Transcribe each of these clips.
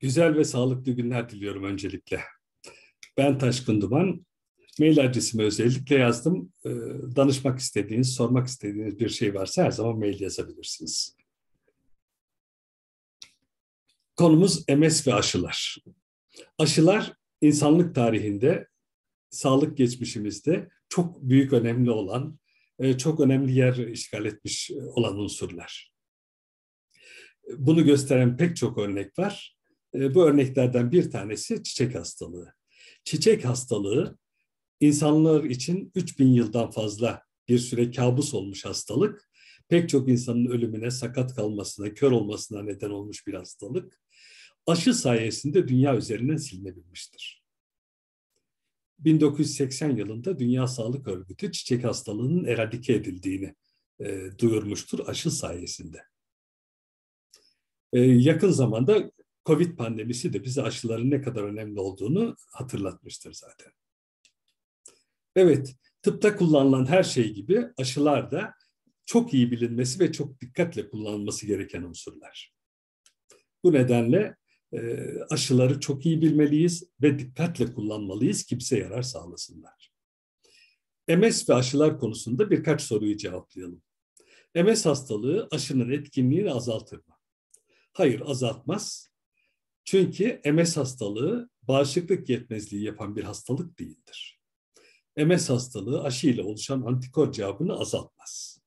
Güzel ve sağlıklı günler diliyorum öncelikle. Ben Taşkın Duman. Mail adresimi özellikle yazdım. Ee, danışmak istediğiniz, sormak istediğiniz bir şey varsa her zaman mail yazabilirsiniz. Konumuz MS ve aşılar. Aşılar insanlık tarihinde, sağlık geçmişimizde çok büyük önemli olan, e, çok önemli yer işgal etmiş olan unsurlar. Bunu gösteren pek çok örnek var ee, bu örneklerden bir tanesi çiçek hastalığı. Çiçek hastalığı insanlar için 3000 yıldan fazla bir süre kabus olmuş hastalık. Pek çok insanın ölümüne, sakat kalmasına, kör olmasına neden olmuş bir hastalık. Aşı sayesinde dünya üzerinden silinebilmiştir. 1980 yılında Dünya Sağlık Örgütü çiçek hastalığının eradike edildiğini e, duyurmuştur aşı sayesinde. E, yakın zamanda Covid pandemisi de bize aşıların ne kadar önemli olduğunu hatırlatmıştır zaten. Evet, tıpta kullanılan her şey gibi aşılar da çok iyi bilinmesi ve çok dikkatle kullanılması gereken unsurlar. Bu nedenle e, aşıları çok iyi bilmeliyiz ve dikkatle kullanmalıyız ki bize yarar sağlasınlar. MS ve aşılar konusunda birkaç soruyu cevaplayalım. MS hastalığı aşının etkinliğini azaltır mı? Hayır azaltmaz çünkü MS hastalığı bağışıklık yetmezliği yapan bir hastalık değildir. MS hastalığı aşı ile oluşan antikor cevabını azaltmaz.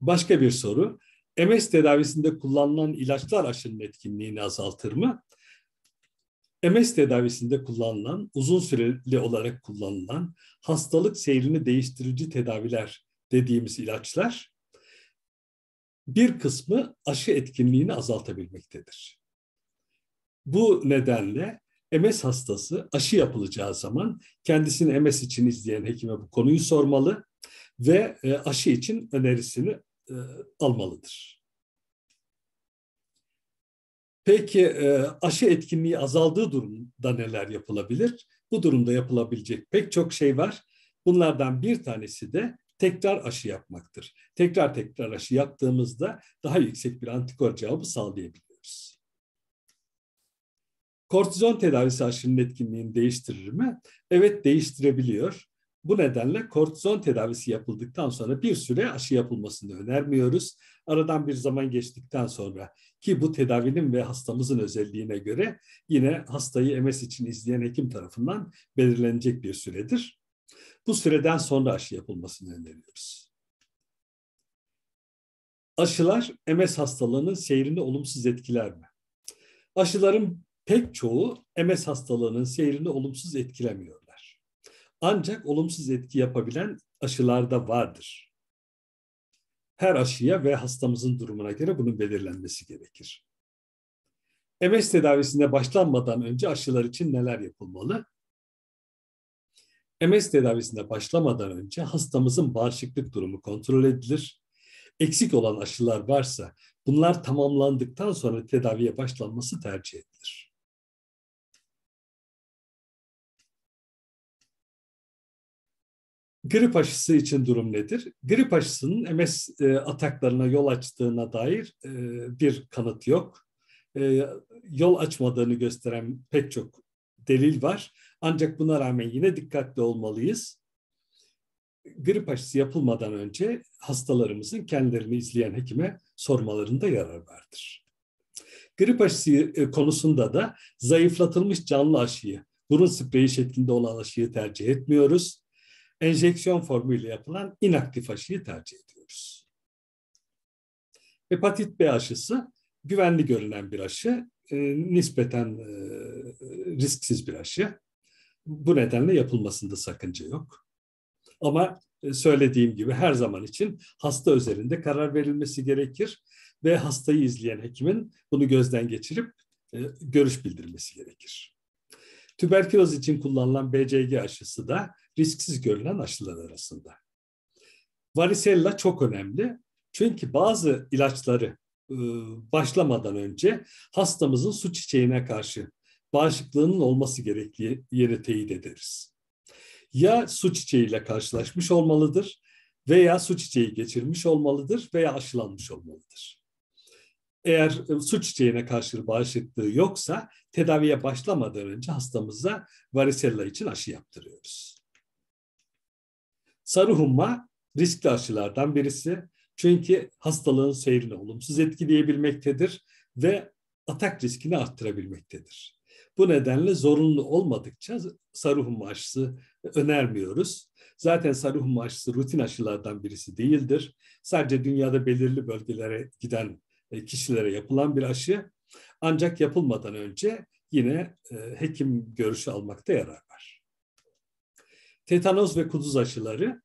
Başka bir soru. MS tedavisinde kullanılan ilaçlar aşının etkinliğini azaltır mı? MS tedavisinde kullanılan, uzun süreli olarak kullanılan hastalık seyrini değiştirici tedaviler dediğimiz ilaçlar bir kısmı aşı etkinliğini azaltabilmektedir. Bu nedenle MS hastası aşı yapılacağı zaman kendisini MS için izleyen hekime bu konuyu sormalı ve e, aşı için önerisini e, almalıdır. Peki e, aşı etkinliği azaldığı durumda neler yapılabilir? Bu durumda yapılabilecek pek çok şey var. Bunlardan bir tanesi de tekrar aşı yapmaktır. Tekrar tekrar aşı yaptığımızda daha yüksek bir antikor cevabı sağlayabiliyoruz. Kortizon tedavisi aşının etkinliğini değiştirir mi? Evet değiştirebiliyor. Bu nedenle kortizon tedavisi yapıldıktan sonra bir süre aşı yapılmasını önermiyoruz. Aradan bir zaman geçtikten sonra ki bu tedavinin ve hastamızın özelliğine göre yine hastayı MS için izleyen hekim tarafından belirlenecek bir süredir. Bu süreden sonra aşı yapılmasını öneriyoruz. Aşılar MS hastalığının seyrini olumsuz etkiler mi? Aşıların pek çoğu MS hastalığının seyrini olumsuz etkilemiyorlar. Ancak olumsuz etki yapabilen aşılarda vardır. Her aşıya ve hastamızın durumuna göre bunun belirlenmesi gerekir. MS tedavisine başlanmadan önce aşılar için neler yapılmalı? MS tedavisine başlamadan önce hastamızın bağışıklık durumu kontrol edilir. Eksik olan aşılar varsa bunlar tamamlandıktan sonra tedaviye başlanması tercih edilir. Grip aşısı için durum nedir? Grip aşısının MS e, ataklarına yol açtığına dair e, bir kanıt yok. E, yol açmadığını gösteren pek çok delil var. Ancak buna rağmen yine dikkatli olmalıyız. Grip aşısı yapılmadan önce hastalarımızın kendilerini izleyen hekime sormalarında yarar vardır. Grip aşısı konusunda da zayıflatılmış canlı aşıyı, burun spreyi şeklinde olan aşıyı tercih etmiyoruz enjeksiyon formuyla yapılan inaktif aşıyı tercih ediyoruz. Hepatit B aşısı güvenli görünen bir aşı, e, nispeten e, risksiz bir aşı. Bu nedenle yapılmasında sakınca yok. Ama e, söylediğim gibi her zaman için hasta üzerinde karar verilmesi gerekir ve hastayı izleyen hekimin bunu gözden geçirip e, görüş bildirmesi gerekir. Tüberküloz için kullanılan BCG aşısı da risksiz görülen aşılar arasında. Varisella çok önemli. Çünkü bazı ilaçları ıı, başlamadan önce hastamızın su çiçeğine karşı bağışıklığının olması gerektiği yeri teyit ederiz. Ya su çiçeğiyle karşılaşmış olmalıdır veya su çiçeği geçirmiş olmalıdır veya aşılanmış olmalıdır. Eğer ıı, su çiçeğine karşı bağışıklığı yoksa tedaviye başlamadan önce hastamıza varisella için aşı yaptırıyoruz. Sarı humma riskli aşılardan birisi. Çünkü hastalığın seyrini olumsuz etkileyebilmektedir ve atak riskini arttırabilmektedir. Bu nedenle zorunlu olmadıkça sarı humma aşısı önermiyoruz. Zaten sarı humma aşısı rutin aşılardan birisi değildir. Sadece dünyada belirli bölgelere giden e, kişilere yapılan bir aşı. Ancak yapılmadan önce yine e, hekim görüşü almakta yarar var. Tetanoz ve kuduz aşıları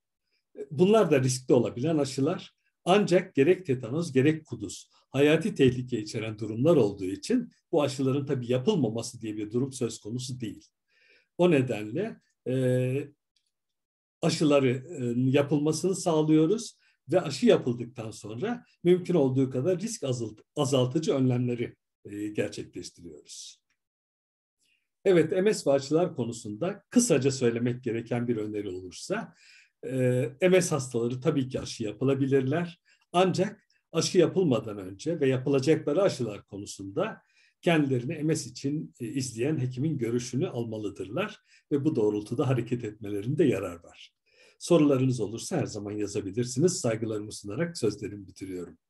bunlar da riskli olabilen aşılar. Ancak gerek tetanoz gerek kuduz hayati tehlike içeren durumlar olduğu için bu aşıların tabii yapılmaması diye bir durum söz konusu değil. O nedenle e, aşıları e, yapılmasını sağlıyoruz ve aşı yapıldıktan sonra mümkün olduğu kadar risk azalt, azaltıcı önlemleri e, gerçekleştiriyoruz. Evet MS bağışçılar konusunda kısaca söylemek gereken bir öneri olursa MS hastaları tabii ki aşı yapılabilirler. Ancak aşı yapılmadan önce ve yapılacakları aşılar konusunda kendilerini MS için izleyen hekimin görüşünü almalıdırlar ve bu doğrultuda hareket etmelerinde yarar var. Sorularınız olursa her zaman yazabilirsiniz. Saygılarımı sunarak sözlerimi bitiriyorum.